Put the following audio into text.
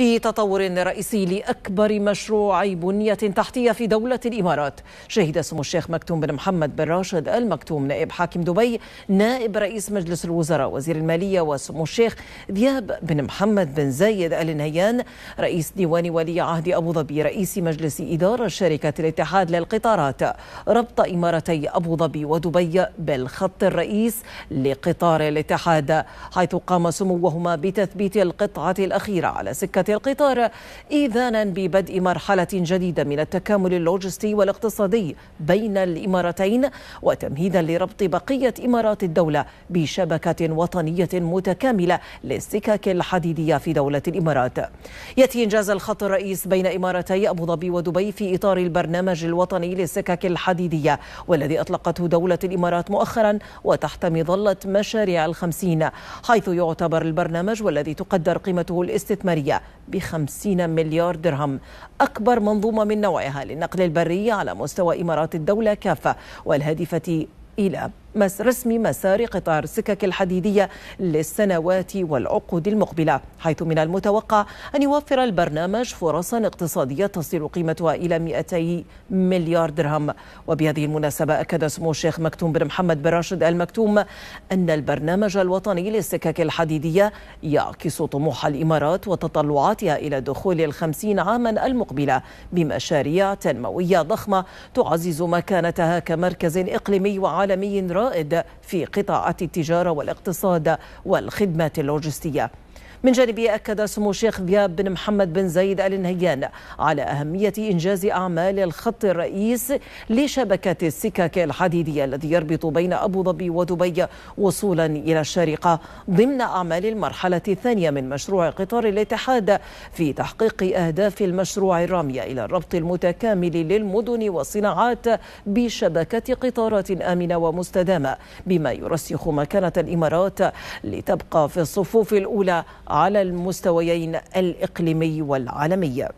في تطور رئيسي لأكبر مشروع بنية تحتية في دولة الإمارات شهد سمو الشيخ مكتوم بن محمد بن راشد المكتوم نائب حاكم دبي نائب رئيس مجلس الوزراء وزير المالية وسمو الشيخ ذياب بن محمد بن زايد آل نهيان رئيس ديوان ولي عهد أبو ظبي رئيس مجلس إدارة شركة الاتحاد للقطارات ربط إمارتي أبو ظبي ودبي بالخط الرئيس لقطار الاتحاد حيث قام سموهما بتثبيت القطعة الأخيرة على سكة القطار إذانا ببدء مرحلة جديدة من التكامل اللوجستي والاقتصادي بين الإمارتين وتمهيدا لربط بقية إمارات الدولة بشبكة وطنية متكاملة للسكك الحديدية في دولة الإمارات يأتي إنجاز الخط الرئيس بين إمارتي أبو ظبي ودبي في إطار البرنامج الوطني للسكك الحديدية والذي أطلقته دولة الإمارات مؤخرا وتحت مظلة مشاريع الخمسين حيث يعتبر البرنامج والذي تقدر قيمته الاستثمارية بخمسين مليار درهم أكبر منظومة من نوعها للنقل البري على مستوى إمارات الدولة كافة والهادفة إلى رسم مسار قطار السكك الحديدية للسنوات والعقود المقبلة حيث من المتوقع أن يوفر البرنامج فرصا اقتصادية تصل قيمتها إلى 200 مليار درهم وبهذه المناسبة أكد سمو الشيخ مكتوم بن محمد بن راشد المكتوم أن البرنامج الوطني للسكك الحديدية يعكس طموح الإمارات وتطلعاتها إلى دخول الخمسين عاما المقبلة بمشاريع تنموية ضخمة تعزز مكانتها كمركز إقليمي وعالمي رائع الرائد في قطاعات التجارة والاقتصاد والخدمات اللوجستية من جانبه أكد سمو الشيخ ذياب بن محمد بن زيد آل نهيان على أهمية إنجاز أعمال الخط الرئيس لشبكة السكك الحديدية الذي يربط بين أبو ظبي ودبي وصولا إلى الشارقة ضمن أعمال المرحلة الثانية من مشروع قطار الاتحاد في تحقيق أهداف المشروع الرامية إلى الربط المتكامل للمدن والصناعات بشبكة قطارات آمنة ومستدامة بما يرسخ مكانة الإمارات لتبقى في الصفوف الأولى على المستويين الإقليمي والعالمي